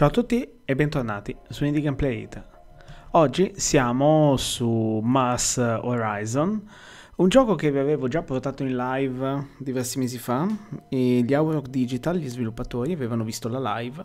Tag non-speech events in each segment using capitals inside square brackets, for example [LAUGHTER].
Ciao a tutti e bentornati su Indie Gameplay It. Oggi siamo su Mars Horizon, un gioco che vi avevo già portato in live diversi mesi fa e gli Aurok Digital, gli sviluppatori, avevano visto la live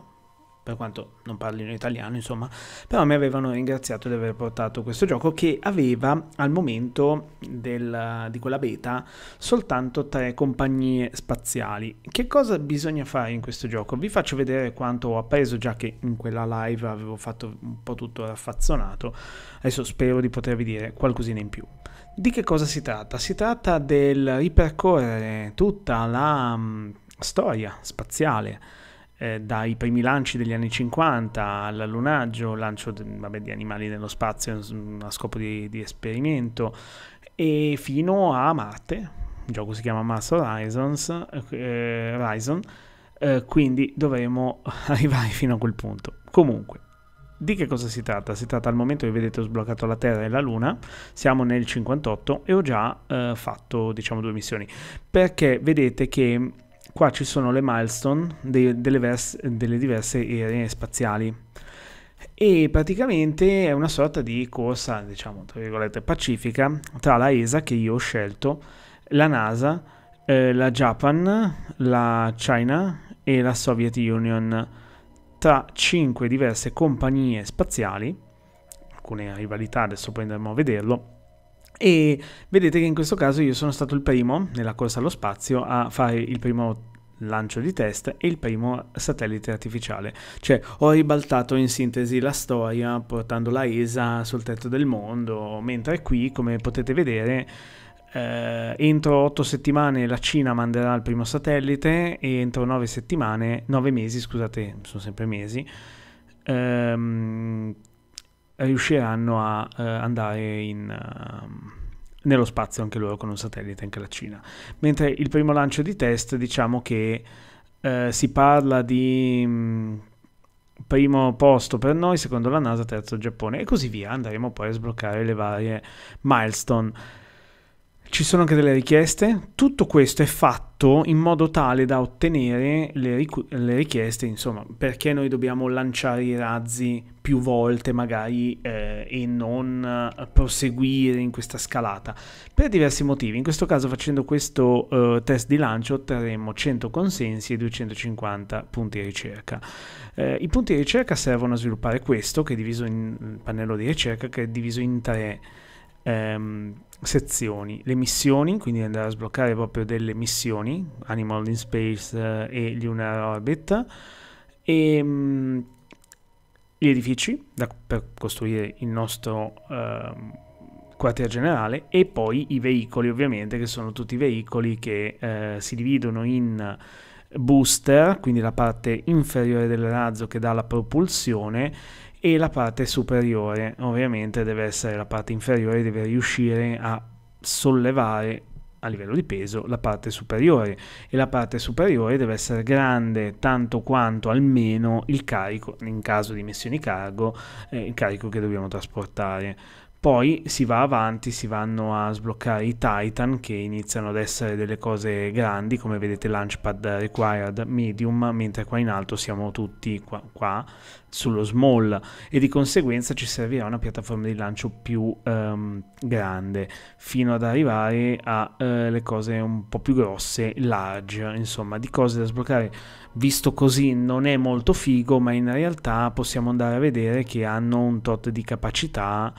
per quanto non parlino italiano, insomma, però mi avevano ringraziato di aver portato questo gioco che aveva al momento del, di quella beta soltanto tre compagnie spaziali. Che cosa bisogna fare in questo gioco? Vi faccio vedere quanto ho appreso, già che in quella live avevo fatto un po' tutto raffazzonato, adesso spero di potervi dire qualcosina in più. Di che cosa si tratta? Si tratta del ripercorrere tutta la mh, mm, storia spaziale eh, dai primi lanci degli anni 50 all'allunaggio, lancio vabbè, di animali nello spazio a scopo di, di esperimento, e fino a Marte. Il gioco si chiama Mars Horizons, eh, Horizon, eh, quindi dovremo [LAUGHS] arrivare fino a quel punto. Comunque, di che cosa si tratta? Si tratta al momento che vedete ho sbloccato la Terra e la Luna, siamo nel 58 e ho già eh, fatto diciamo due missioni, perché vedete che Qua ci sono le milestone de- delle, vers- delle diverse aree spaziali e praticamente è una sorta di corsa, diciamo, tra virgolette, pacifica tra la ESA che io ho scelto, la NASA, eh, la Japan, la China e la Soviet Union, tra cinque diverse compagnie spaziali, alcune rivalità, adesso poi andremo a vederlo, e vedete che in questo caso io sono stato il primo nella corsa allo spazio a fare il primo lancio di test e il primo satellite artificiale. Cioè ho ribaltato in sintesi la storia portando la ESA sul tetto del mondo, mentre qui, come potete vedere, eh, entro 8 settimane la Cina manderà il primo satellite e entro 9 settimane, 9 mesi, scusate, sono sempre mesi, ehm, riusciranno a uh, andare in, uh, nello spazio anche loro con un satellite, anche la Cina. Mentre il primo lancio di test, diciamo che uh, si parla di mh, mm, primo posto per noi, secondo la NASA, terzo Giappone e così via. Andremo poi a sbloccare le varie milestone ci sono anche delle richieste. Tutto questo è fatto in modo tale da ottenere le, ricu- le richieste, insomma, perché noi dobbiamo lanciare i razzi più volte magari eh, e non eh, proseguire in questa scalata? Per diversi motivi. In questo caso facendo questo eh, test di lancio otterremo 100 consensi e 250 punti di ricerca. Eh, I punti di ricerca servono a sviluppare questo, che è diviso in il pannello di ricerca, che è diviso in tre. Ehm, sezioni, le missioni, quindi andare a sbloccare proprio delle missioni, Animal in Space eh, e Lunar Orbit, e mm, gli edifici da, per costruire il nostro eh, quartier generale e poi i veicoli ovviamente che sono tutti veicoli che eh, si dividono in booster, quindi la parte inferiore del razzo che dà la propulsione e la parte superiore ovviamente deve essere la parte inferiore, deve riuscire a sollevare a livello di peso la parte superiore e la parte superiore deve essere grande tanto quanto almeno il carico in caso di missioni cargo eh, il carico che dobbiamo trasportare poi si va avanti, si vanno a sbloccare i Titan che iniziano ad essere delle cose grandi, come vedete Launchpad Required Medium, mentre qua in alto siamo tutti qua, qua sullo Small e di conseguenza ci servirà una piattaforma di lancio più um, grande, fino ad arrivare alle eh, uh, cose un po' più grosse, large, insomma, di cose da sbloccare. Visto così non è molto figo, ma in realtà possiamo andare a vedere che hanno un tot di capacità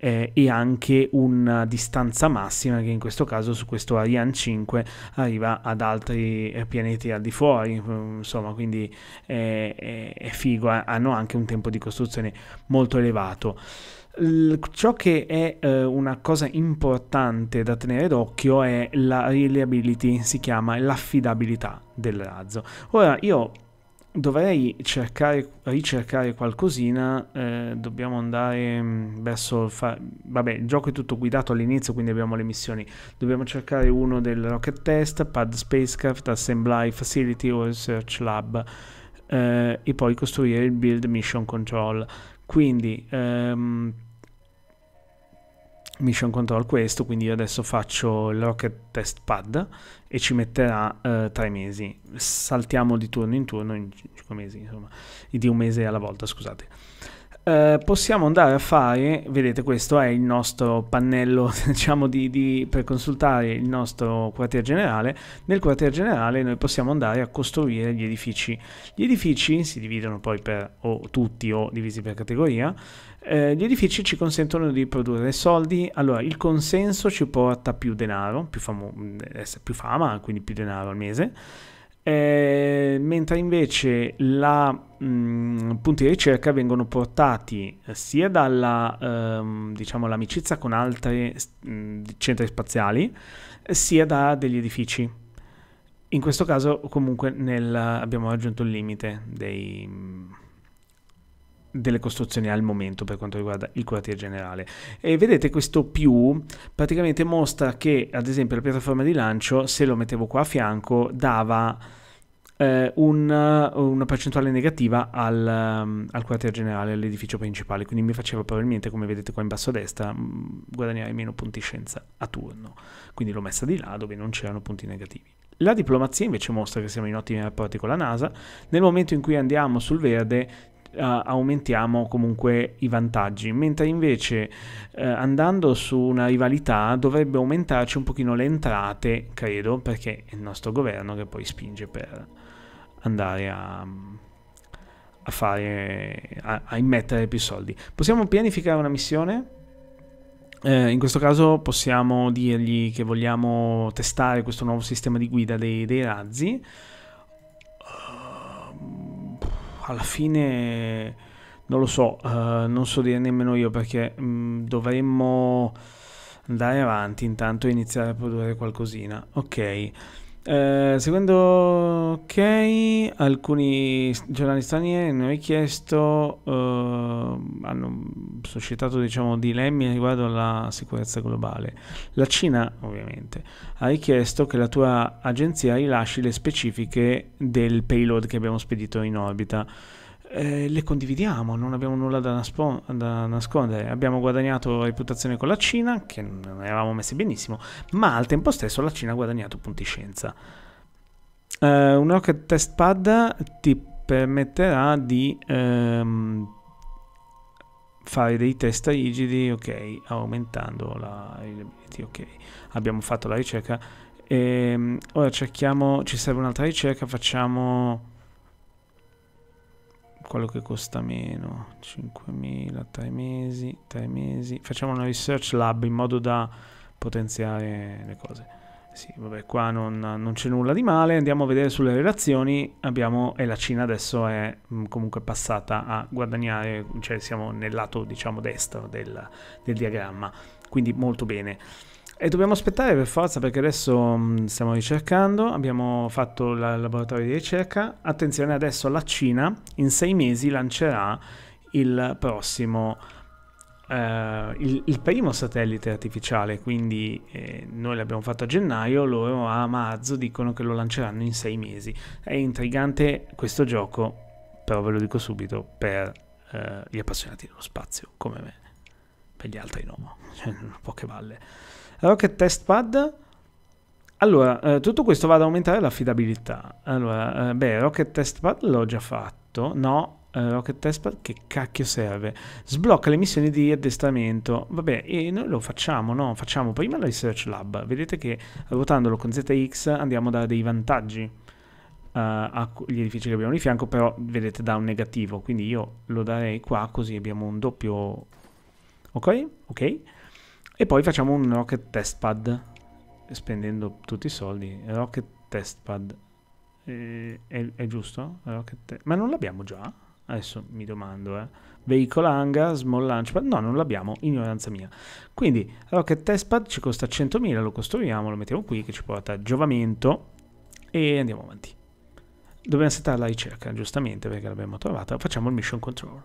eh, e anche una eh, distanza massima che in questo caso su questo Ariane 5 arriva ad altri eh, pianeti al di fuori, mm, insomma quindi eh, è figo, eh, hanno anche un tempo di costruzione molto elevato. Ciò che è eh, una cosa importante da tenere d'occhio è la reliability, si chiama l'affidabilità del razzo. Ora io dovrei cercare, ricercare qualcosina, eh, dobbiamo andare mm, verso... Fa- vabbè, il gioco è tutto guidato all'inizio, quindi abbiamo le missioni. Dobbiamo cercare uno del Rocket Test, Pad Spacecraft, Assembly Facility o Research Lab eh, e poi costruire il Build Mission Control. Quindi... Ehm, Mission Control questo, quindi io adesso faccio il Rocket Test Pad e ci metterà eh, tre mesi. Saltiamo di turno in turno, in cinque mesi, insomma, di un mese alla volta, scusate. Eh, possiamo andare a fare, vedete questo è il nostro pannello [LAUGHS] diciamo di, di, per consultare il nostro quartier generale, nel quartier generale noi possiamo andare a costruire gli edifici, gli edifici si dividono poi per o tutti o divisi per categoria, eh, gli edifici ci consentono di produrre soldi, allora il consenso ci porta più denaro, più, famo- mm, eh, più fama, quindi più denaro al mese, eh, mentre invece i mm, punti di ricerca vengono portati eh, sia dalla ehm, diciamo l'amicizia con altri mh, mm, centri spaziali, sia da degli edifici. In questo caso comunque nel, abbiamo raggiunto il limite dei... Mh, delle costruzioni al momento per quanto riguarda il quartier generale e vedete questo più praticamente mostra che ad esempio la piattaforma di lancio se lo mettevo qua a fianco dava eh, un, una percentuale negativa al, ehm, al quartier generale all'edificio principale quindi mi faceva probabilmente come vedete qua in basso a destra mm, guadagnare meno punti scienza a turno quindi l'ho messa di là dove non c'erano punti negativi la diplomazia invece mostra che siamo in ottimi rapporti con la NASA. Nel momento in cui andiamo sul verde uh, aumentiamo comunque i vantaggi, mentre invece uh, andando su una rivalità dovrebbe aumentarci un pochino le entrate, credo, perché è il nostro governo che poi spinge per andare a, a fare a, a immettere più soldi. Possiamo pianificare una missione? Eh, in questo caso possiamo dirgli che vogliamo testare questo nuovo sistema di guida dei, dei razzi alla fine non lo so, uh, non so dire nemmeno io perché mh, mm, dovremmo andare avanti intanto e iniziare a produrre qualcosina. Ok. Eh, secondo ok, alcuni giornali stranieri hanno chiesto, eh, hanno suscitato diciamo dilemmi riguardo alla sicurezza globale. La Cina ovviamente ha richiesto che la tua agenzia rilasci le specifiche del payload che abbiamo spedito in orbita eh, le condividiamo, non abbiamo nulla da, naspo- da, nascondere. Abbiamo guadagnato reputazione con la Cina, che non eravamo messi benissimo, ma al tempo stesso la Cina ha guadagnato punti scienza. Eh, un Rocket Test Pad ti permetterà di ehm, fare dei test rigidi, ok, aumentando la reliability, ok. Abbiamo fatto la ricerca. E, ehm, ora cerchiamo, ci serve un'altra ricerca, facciamo quello che costa meno 5.000 tre mesi tre mesi facciamo una research lab in modo da potenziare le cose sì vabbè qua non, non c'è nulla di male andiamo a vedere sulle relazioni abbiamo e la Cina adesso è mm, comunque passata a guadagnare cioè siamo nel lato diciamo destro del, del diagramma quindi molto bene e dobbiamo aspettare per forza perché adesso mm, stiamo ricercando, abbiamo fatto il laboratorio di ricerca, attenzione adesso la Cina in sei mesi lancerà il prossimo... Uh, il, il, primo satellite artificiale, quindi eh, noi l'abbiamo fatto a gennaio, loro a marzo dicono che lo lanceranno in sei mesi. È intrigante questo gioco, però ve lo dico subito, per uh, gli appassionati dello spazio come me, per gli altri no, [LAUGHS] cioè, poche valle. Rocket Test Pad. Allora, eh, tutto questo va ad aumentare l'affidabilità. Allora, eh, beh, Rocket Test Pad l'ho già fatto. No, eh, Rocket Pad che cacchio serve? Sblocca le missioni di addestramento. Vabbè, e noi lo facciamo, no? Facciamo prima la Research Lab. Vedete che ruotandolo con ZX andiamo a dare dei vantaggi eh, agli edifici che abbiamo di fianco, però vedete da un negativo. Quindi io lo darei qua così abbiamo un doppio... Ok? Ok? E poi facciamo un rocket testpad, spendendo tutti i soldi. Rocket testpad, eh, è, è, giusto? Te Ma non l'abbiamo già? Adesso mi domando, eh. Veicolo hangar, small launchpad, no non l'abbiamo, ignoranza mia. Quindi rocket testpad ci costa 100.000, lo costruiamo, lo mettiamo qui che ci porta giovamento e andiamo avanti. Dobbiamo settare la ricerca, giustamente, perché l'abbiamo trovata. Facciamo il mission control.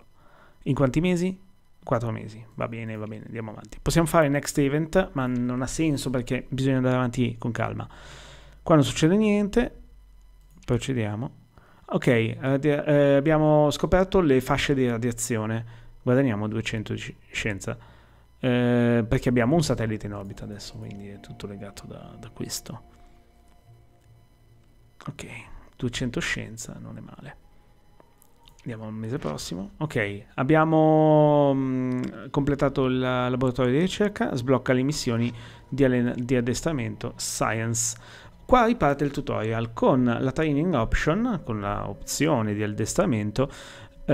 In quanti mesi? 4 mesi, va bene, va bene, andiamo avanti. Possiamo fare next event, ma non ha senso perché bisogna andare avanti con calma. Qua non succede niente, procediamo. Ok, eh, abbiamo scoperto le fasce di radiazione, guadagniamo 200 di scienza, eh, perché abbiamo un satellite in orbita adesso, quindi è tutto legato da, da questo. Ok, 200 scienza, non è male. Andiamo al mese prossimo. Ok, abbiamo mh, mm, completato il laboratorio di ricerca, sblocca le missioni di, di addestramento Science. Qua riparte il tutorial con la training option, con l'opzione di addestramento, Uh,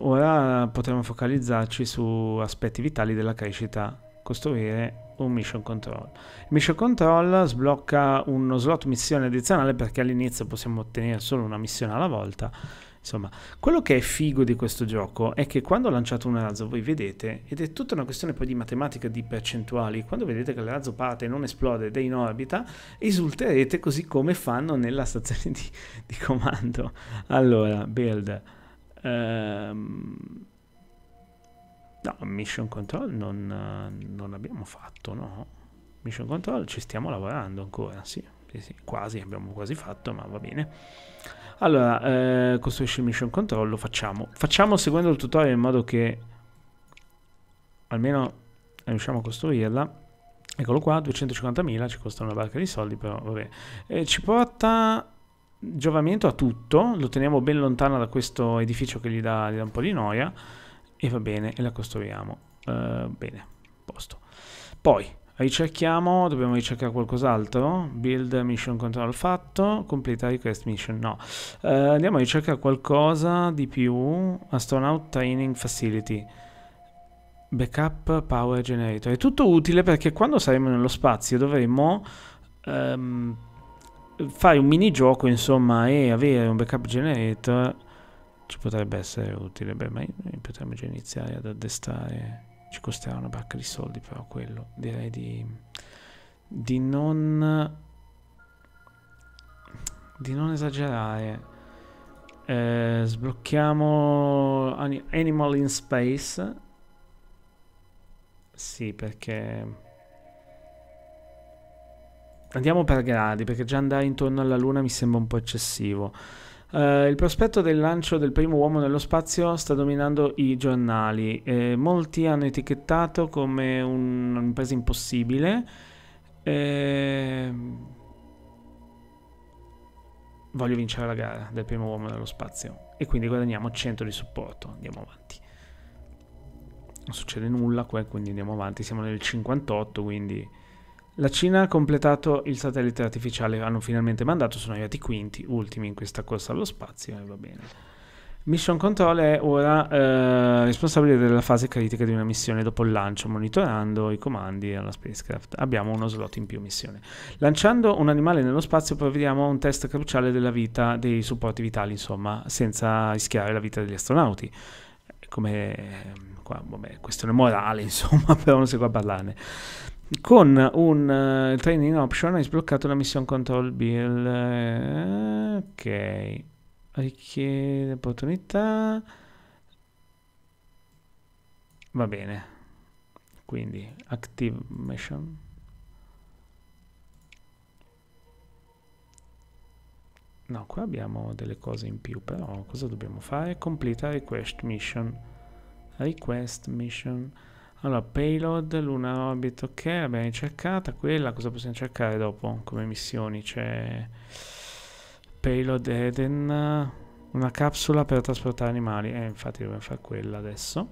ora potremo focalizzarci su aspetti vitali della crescita, costruire un mission control. mission control sblocca uno slot missione addizionale perché all'inizio possiamo ottenere solo una missione alla volta Insomma, quello che è figo di questo gioco è che quando ho lanciato un razzo, voi vedete, ed è tutta una questione poi di matematica, di percentuali, quando vedete che il razzo parte e non esplode ed è in orbita, esulterete così come fanno nella stazione [LAUGHS] di, di comando. Allora, build... Um, No, Mission Control non, non l'abbiamo fatto, no? Mission Control ci stiamo lavorando ancora, sì, sì, sì, quasi, abbiamo quasi fatto, ma va bene. Allora, eh, costruisci il mission control, lo facciamo. Facciamo seguendo il tutorial in modo che almeno riusciamo a costruirla. Eccolo qua, 250.000, ci costa una barca di soldi, però vabbè. Eh, ci porta giovamento a tutto, lo teniamo ben lontano da questo edificio che gli dà, gli dà un po' di noia. E va bene, e la costruiamo. Uh, bene, posto. Poi, Ricerchiamo, dobbiamo ricercare qualcos'altro. Build mission control fatto, completa request mission no. Uh, andiamo a ricercare qualcosa di più. Astronaut training facility. Backup power generator. È tutto utile perché quando saremo nello spazio dovremo um, fare un mini gioco insomma, e avere un backup generator ci potrebbe essere utile. Beh, ma potremmo già iniziare ad addestrare ci costerà una bacca di soldi però quello direi di, di non di non esagerare eh, sblocchiamo Animal in Space sì perché andiamo per gradi perché già andare intorno alla luna mi sembra un po' eccessivo Uh, il prospetto del lancio del primo uomo nello spazio sta dominando i giornali. Eh, molti hanno etichettato come un'impresa impossibile. Eh, voglio vincere la gara del primo uomo nello spazio. E quindi guadagniamo 100 di supporto. Andiamo avanti. Non succede nulla, quindi andiamo avanti. Siamo nel 58, quindi la Cina ha completato il satellite artificiale, hanno finalmente mandato, sono arrivati quinti, ultimi in questa corsa allo spazio e va bene. Mission Control è ora eh, responsabile della fase critica di una missione dopo il lancio, monitorando i comandi alla spacecraft. Abbiamo uno slot in più missione. Lanciando un animale nello spazio provvediamo a un test cruciale della vita dei supporti vitali, insomma, senza rischiare la vita degli astronauti. Come qua, vabbè, questione morale, [LAUGHS] insomma, però non si può parlarne. Con un uh, training option hai sbloccato la mission control bill. Eh, ok. Richiede opportunità. Va bene. Quindi active mission. No, qua abbiamo delle cose in più, però cosa dobbiamo fare? Completa request mission. Request mission. Allora, payload, luna orbit, ok, l'abbiamo cercata. Quella cosa possiamo cercare dopo come missioni? C'è payload Eden, una capsula per trasportare animali. Eh, infatti dobbiamo fare quella adesso.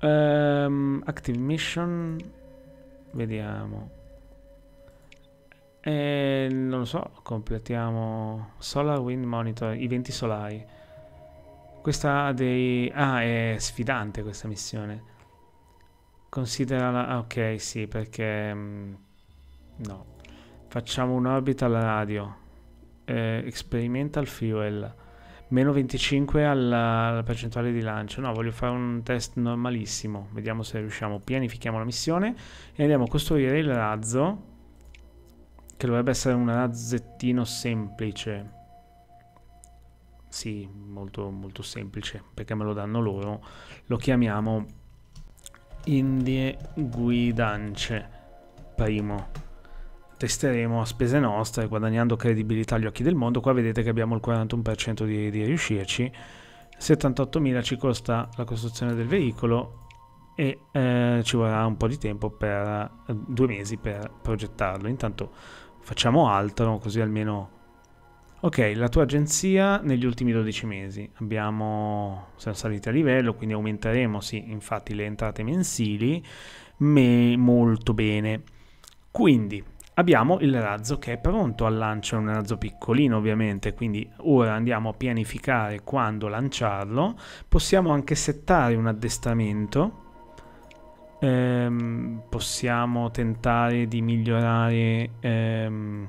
Um, active mission, vediamo. E non lo so, completiamo Solar Wind Monitor, i venti solari. Questa ha dei... Ah, è sfidante questa missione. Considera Ah, ok, sì, perché... Mm, no. Facciamo un'orbita alla radio. Eh, experimental fuel. Meno 25 alla, alla percentuale di lancio. No, voglio fare un test normalissimo. Vediamo se riusciamo. Pianifichiamo la missione e andiamo a costruire il razzo. Che dovrebbe essere un razzettino semplice. Sì, molto, molto semplice, perché me lo danno loro. Lo chiamiamo Indie Guidance. Primo. Testeremo a spese nostre, guadagnando credibilità agli occhi del mondo. Qua vedete che abbiamo il 41% di, di riuscirci. 78.000 ci costa la costruzione del veicolo e eh, ci vorrà un po' di tempo per eh, due mesi per progettarlo. Intanto facciamo altro, così almeno Ok, la tua agenzia negli ultimi 12 mesi abbiamo siamo saliti a livello, quindi aumenteremo, sì, infatti le entrate mensili, me molto bene. Quindi abbiamo il razzo che è pronto al lancio, è un razzo piccolino ovviamente, quindi ora andiamo a pianificare quando lanciarlo. Possiamo anche settare un addestramento. Ehm, possiamo tentare di migliorare ehm,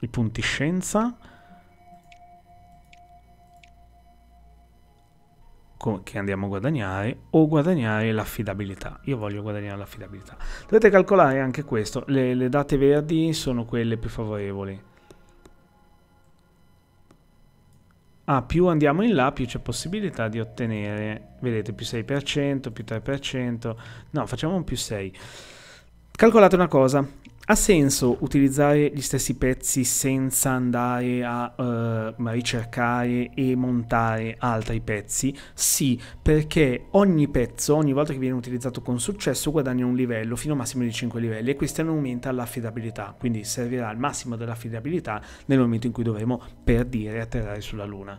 i punti scienza che andiamo a guadagnare o guadagnare l'affidabilità. Io voglio guadagnare l'affidabilità. Dovete calcolare anche questo, le, le date verdi sono quelle più favorevoli. Ah, più andiamo in là, più c'è possibilità di ottenere, vedete, più 6%, più 3%, no, facciamo un più 6. Calcolate una cosa, ha senso utilizzare gli stessi pezzi senza andare a uh, ricercare e montare altri pezzi? Sì, perché ogni pezzo, ogni volta che viene utilizzato con successo, guadagna un livello fino a un massimo di 5 livelli e questo aumenta l'affidabilità, quindi servirà al massimo dell'affidabilità nel momento in cui dovremo, per dire, atterrare sulla Luna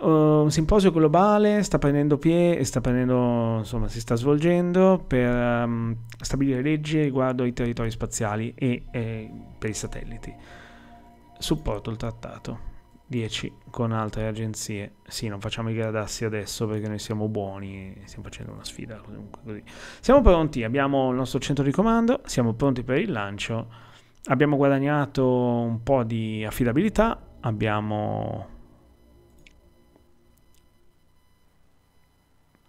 uh, un simposio globale sta prendendo piede, sta prendendo, insomma, si sta svolgendo per um, stabilire leggi riguardo i territori spaziali e, e per i satelliti. Supporto il trattato. 10 con altre agenzie. Sì, non facciamo i gradassi adesso perché noi siamo buoni, stiamo facendo una sfida. Comunque così. Siamo pronti, abbiamo il nostro centro di comando, siamo pronti per il lancio, abbiamo guadagnato un po' di affidabilità, abbiamo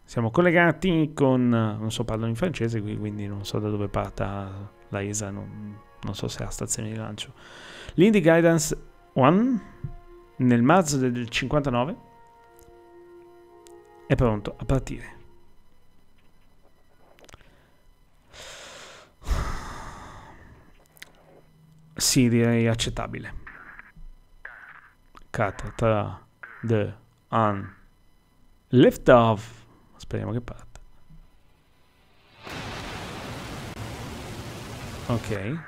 Siamo collegati con... non so, parlo in francese qui, quindi non so da dove parta la ESA, non, non so se ha stazione di lancio. L'Indy Guidance 1 nel marzo del 59 è pronto a partire. Sì, direi accettabile. Cut, tra, the, un. Lift off. Speriamo che parta. Ok.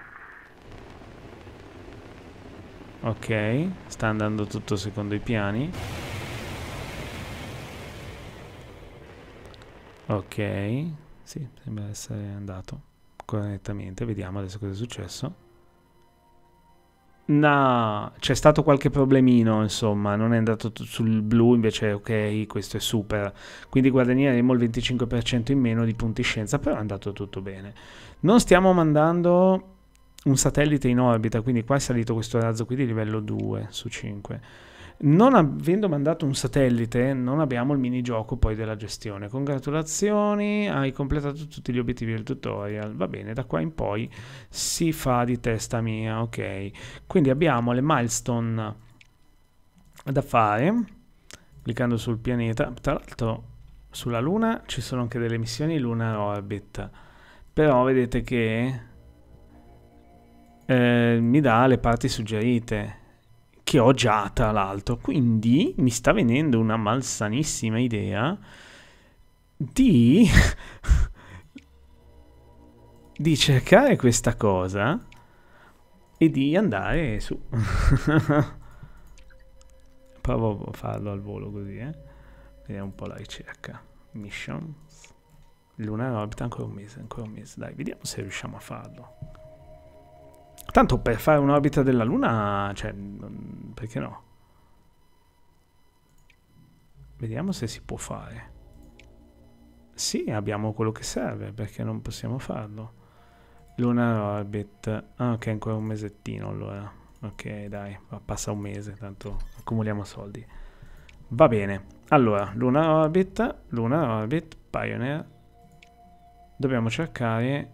Ok, sta andando tutto secondo i piani. Ok, sì, sembra essere andato correttamente. Vediamo adesso cosa è successo. No, c'è stato qualche problemino, insomma, non è andato sul blu, invece ok, questo è super. Quindi guadagneremo il 25% in meno di punti scienza, però è andato tutto bene. Non stiamo mandando un satellite in orbita, quindi qua è salito questo razzo qui di livello 2 su 5. Non avendo mandato un satellite, non abbiamo il minigioco poi della gestione. Congratulazioni, hai completato tutti gli obiettivi del tutorial. Va bene, da qua in poi si fa di testa mia, ok. Quindi abbiamo le milestone da fare, cliccando sul pianeta. Tra l'altro sulla Luna ci sono anche delle missioni Luna Orbit, però vedete che eh, mi dà le parti suggerite che ho già tra l'altro. Quindi mi sta venendo una malsanissima idea di... [LAUGHS] di cercare questa cosa e di andare su. [LAUGHS] Provo a farlo al volo così, eh. Vediamo un po' la ricerca. Mission. Luna in orbita, ancora un mese, ancora un mese. Dai, vediamo se riusciamo a farlo. Tanto per fare un'orbita della Luna, cioè, perché no? Vediamo se si può fare. Sì, abbiamo quello che serve, perché non possiamo farlo. Lunar Orbit. Ah, ok, ancora un mesettino allora. Ok, dai, passa un mese, tanto accumuliamo soldi. Va bene. Allora, Lunar Orbit, Lunar Orbit, Pioneer. Dobbiamo cercare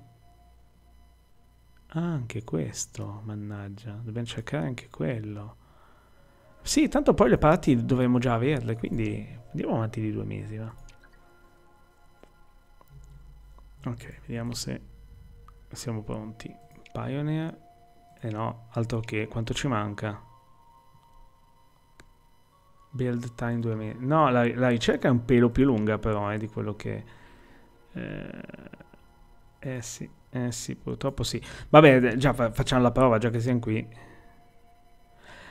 Ah, anche questo, mannaggia. Dobbiamo cercare anche quello. Sì, tanto poi le parti dovremmo già averle, quindi andiamo avanti di due mesi, va. Ok, vediamo se siamo pronti. Pioneer. Eh no, altro che. Quanto ci manca? Build time 2 mesi. No, la, la, ricerca è un pelo più lunga però, eh, di quello che... Eh, eh sì. Eh sì, purtroppo sì. Vabbè, eh, già facciamo la prova, già che siamo qui.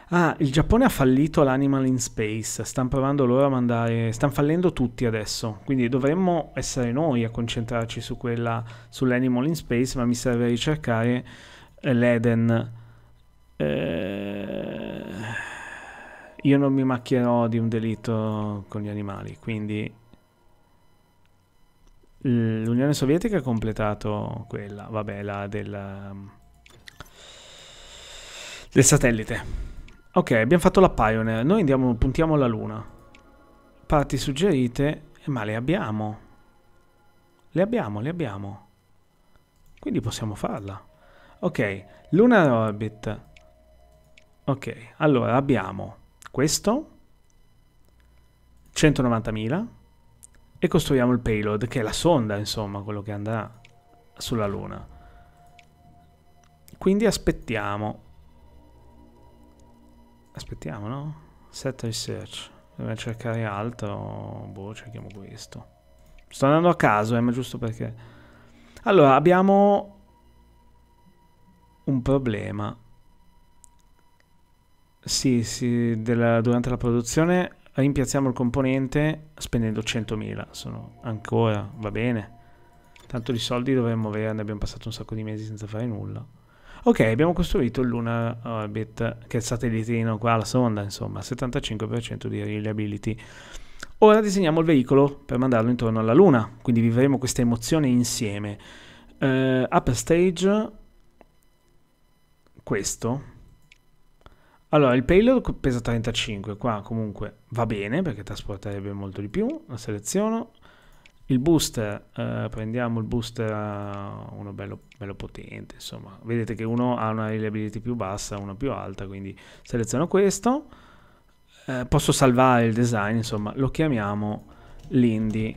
Ah, il Giappone ha fallito l'Animal in Space. Stanno provando loro a mandare. Stanno fallendo tutti adesso. Quindi dovremmo essere noi a concentrarci su quella. sull'Animal in Space. Ma mi serve ricercare eh, l'Eden. Eh, io non mi macchierò di un delitto con gli animali. Quindi l'Unione Sovietica ha completato quella, vabbè, la del, um, del satellite. Ok, abbiamo fatto la Pioneer, noi andiamo, puntiamo alla Luna. Parti suggerite, ma le abbiamo. Le abbiamo, le abbiamo. Quindi possiamo farla. Ok, Lunar Orbit. Ok, allora abbiamo questo. 190.000 e costruiamo il payload, che è la sonda, insomma, quello che andrà sulla Luna. Quindi aspettiamo. Aspettiamo, no? Set research. Dobbiamo cercare altro. Boh, cerchiamo questo. Sto andando a caso, eh, ma giusto perché... Allora, abbiamo un problema. Sì, sì, della, durante la produzione rimpiazziamo il componente spendendo 100.000, sono ancora, va bene. Tanto di soldi dovremmo averne abbiamo passato un sacco di mesi senza fare nulla. Ok, abbiamo costruito il Lunar Orbit, che è il satellitino qua, la sonda, insomma, 75% di reliability. Ora disegniamo il veicolo per mandarlo intorno alla Luna, quindi vivremo questa emozione insieme. Uh, upper stage, questo, allora, il payload pesa 35, qua comunque va bene perché trasporterebbe molto di più, la seleziono. Il booster, eh, prendiamo il booster, eh, uno bello, bello, potente, insomma. Vedete che uno ha una reliability più bassa, uno più alta, quindi seleziono questo. Eh, posso salvare il design, insomma, lo chiamiamo l'Indy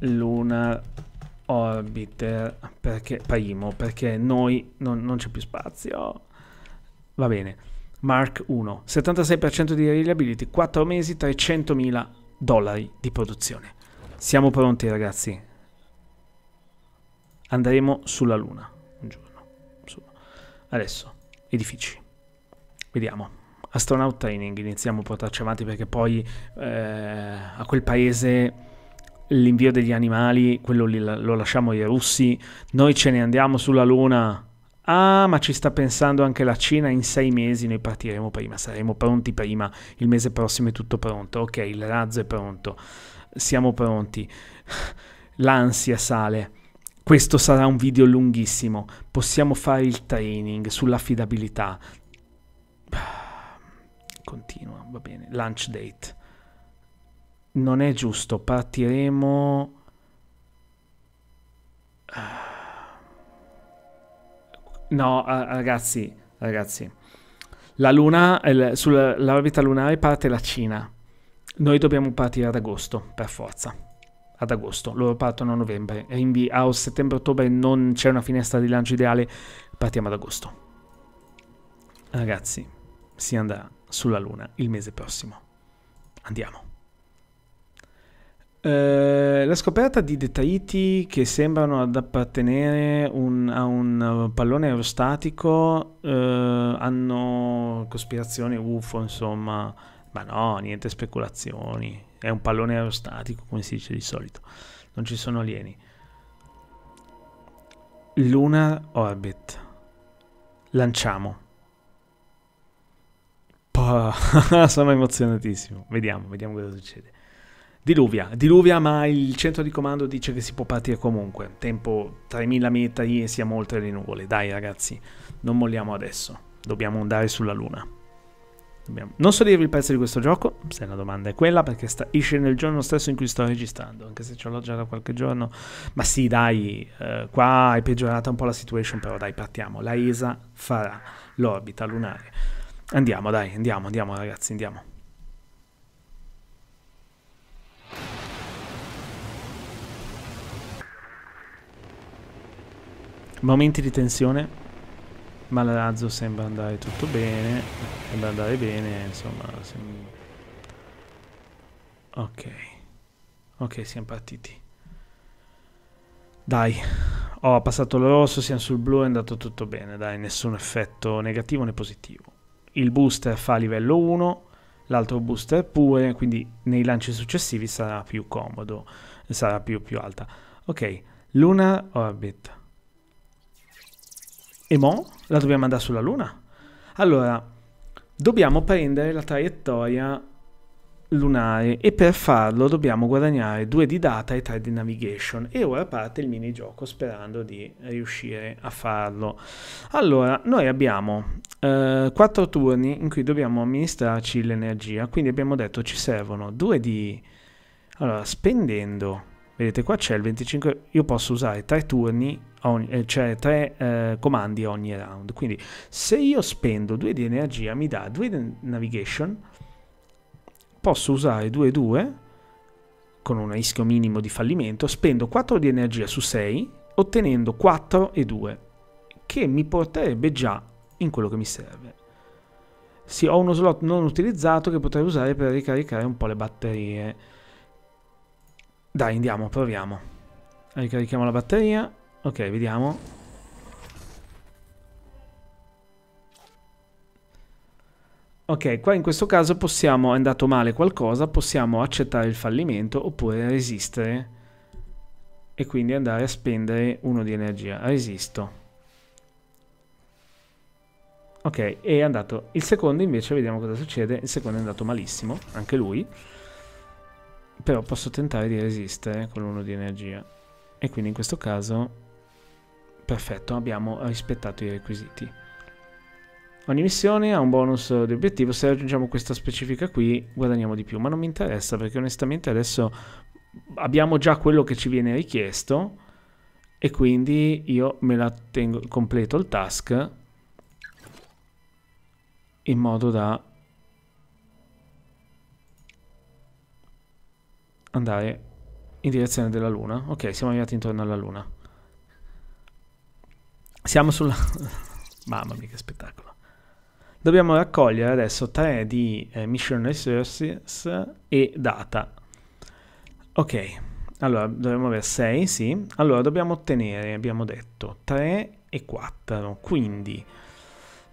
Lunar Orbiter perché, primo, perché noi non, non c'è più spazio. Va bene. Mark 1, 76% di reliability, 4 mesi, 300.000 dollari di produzione. Siamo pronti ragazzi. Andremo sulla Luna un giorno. Insomma. Adesso, edifici. Vediamo. Astronaut Training, iniziamo a portarci avanti perché poi eh, a quel paese l'invio degli animali, quello lì lo lasciamo ai russi, noi ce ne andiamo sulla Luna, Ah, ma ci sta pensando anche la Cina, in sei mesi noi partiremo prima, saremo pronti prima, il mese prossimo è tutto pronto, ok, il razzo è pronto, siamo pronti. [SIGHS] L'ansia sale. Questo sarà un video lunghissimo, possiamo fare il training sull'affidabilità. [SIGHS] Continua, va bene, launch date. Non è giusto, partiremo... Ah. No, ah, ragazzi, ragazzi. La luna, sull'orbita lunare parte la Cina. Noi dobbiamo partire ad agosto, per forza. Ad agosto, loro partono a novembre. Quindi a settembre-ottobre non c'è una finestra di lancio ideale, partiamo ad agosto. Ragazzi, si andrà sulla luna il mese prossimo. Andiamo. Eh, la scoperta di detriti che sembrano ad appartenere un, a un eh, pallone aerostatico eh, hanno cospirazione UFO, insomma, ma no, niente speculazioni. È un pallone aerostatico, come si dice di solito. Non ci sono alieni. Lunar Orbit. Lanciamo. [LAUGHS] Sono emozionatissimo. Vediamo, vediamo cosa succede. Diluvia, diluvia ma il centro di comando dice che si può partire comunque, tempo 3000 metri e siamo oltre le nuvole, dai ragazzi, non molliamo adesso, dobbiamo andare sulla luna. Dobbiamo... Non so dirvi il prezzo di questo gioco, se la domanda è quella, perché sta... esce nel giorno stesso in cui sto registrando, anche se ce l'ho già da qualche giorno. Ma sì, dai, eh, qua è peggiorata un po' la situation, però dai, partiamo. La ESA farà l'orbita lunare. Andiamo, dai, andiamo, andiamo ragazzi, andiamo. Momenti di tensione, ma razzo sembra andare tutto bene, sembra andare bene, insomma. Sembra... Ok, ok, siamo partiti. Dai, ho passato il rosso, siamo sul blu, è andato tutto bene, dai, nessun effetto negativo né positivo. Il booster fa livello 1, l'altro booster pure, quindi nei lanci successivi sarà più comodo, sarà più, più alta. Ok, Luna Orbit. Oh, e mo la dobbiamo andare sulla Luna. Allora, dobbiamo prendere la traiettoria lunare e per farlo dobbiamo guadagnare 2 di data e 3 di navigation e ora parte il minigioco sperando di riuscire a farlo allora noi abbiamo 4 eh, turni in cui dobbiamo amministrarci l'energia quindi abbiamo detto ci servono 2 di allora spendendo Vedete qua c'è il 25, io posso usare tre turni, ogni, eh, cioè tre eh, comandi ogni round. Quindi se io spendo 2 di energia mi dà 2 di navigation, posso usare 2 2 con un rischio minimo di fallimento, spendo 4 di energia su 6 ottenendo 4 e 2 che mi porterebbe già in quello che mi serve. Sì, ho uno slot non utilizzato che potrei usare per ricaricare un po' le batterie. Dai, andiamo, proviamo. Ricarichiamo la batteria. Ok, vediamo. Ok, qua in questo caso possiamo, è andato male qualcosa, possiamo accettare il fallimento oppure resistere e quindi andare a spendere uno di energia. Resisto. Ok, è andato. Il secondo invece, vediamo cosa succede, il secondo è andato malissimo, anche lui però posso tentare di resistere con l'uno di energia. E quindi in questo caso, perfetto, abbiamo rispettato i requisiti. Ogni missione ha un bonus di obiettivo, se raggiungiamo questa specifica qui guadagniamo di più, ma non mi interessa perché onestamente adesso abbiamo già quello che ci viene richiesto e quindi io me la tengo, completo il task in modo da andare in direzione della Luna. Ok, siamo arrivati intorno alla Luna. Siamo sulla... [LAUGHS] Mamma mia, che spettacolo. Dobbiamo raccogliere adesso 3 di eh, Mission Resources e Data. Ok, allora dovremmo avere 6, sì. Allora dobbiamo ottenere, abbiamo detto, 3 e 4. Quindi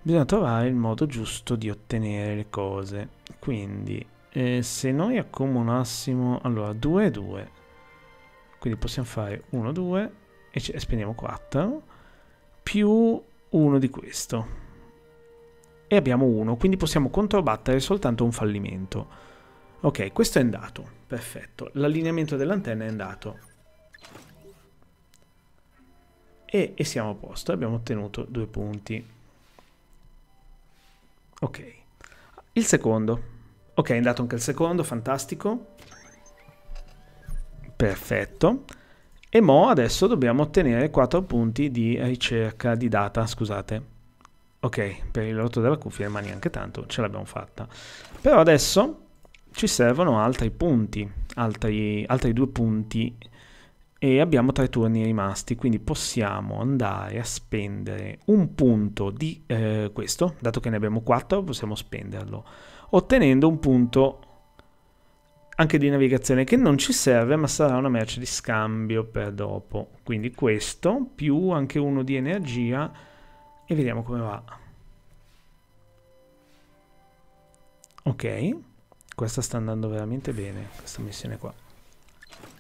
bisogna trovare il modo giusto di ottenere le cose. Quindi eh, se noi accomunassimo... Allora, 2 e 2. Quindi possiamo fare 1, 2 e spendiamo 4. Più 1 di questo. E abbiamo 1, quindi possiamo controbattere soltanto un fallimento. Ok, questo è andato, perfetto. L'allineamento dell'antenna è andato. E, e, siamo a posto, abbiamo ottenuto due punti. Ok. Il secondo. Ok, è andato anche il secondo, fantastico. Perfetto. E mo adesso dobbiamo ottenere 4 punti di ricerca di data, scusate. Ok, per il rotto della cuffia ma neanche tanto, ce l'abbiamo fatta. Però adesso ci servono altri punti, altri, altri due punti e abbiamo tre turni rimasti, quindi possiamo andare a spendere un punto di eh, questo, dato che ne abbiamo 4 possiamo spenderlo ottenendo un punto anche di navigazione che non ci serve ma sarà una merce di scambio per dopo quindi questo più anche uno di energia e vediamo come va ok questa sta andando veramente bene questa missione qua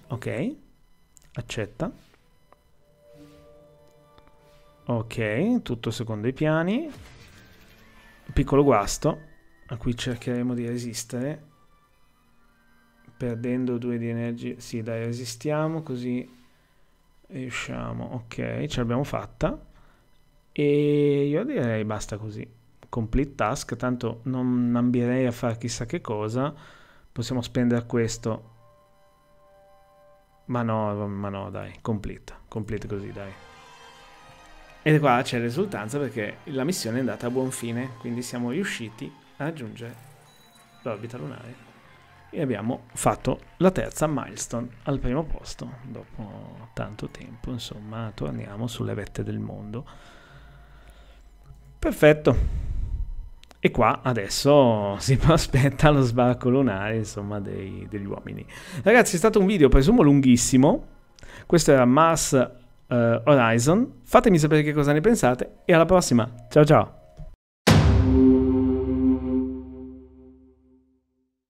ok accetta ok tutto secondo i piani piccolo guasto a cui cercheremo di resistere perdendo due di energia sì dai resistiamo così riusciamo ok ce l'abbiamo fatta e io direi basta così complete task tanto non ambirei a fare chissà che cosa possiamo spendere questo ma no ma no dai complete complete così dai ed qua c'è risultanza perché la missione è andata a buon fine quindi siamo riusciti aggiunge l'orbita lunare e abbiamo fatto la terza milestone al primo posto dopo tanto tempo insomma torniamo sulle vette del mondo perfetto e qua adesso [LAUGHS] si aspetta lo sbarco lunare insomma dei, degli uomini ragazzi è stato un video presumo lunghissimo questo era Mars uh, Horizon fatemi sapere che cosa ne pensate e alla prossima ciao ciao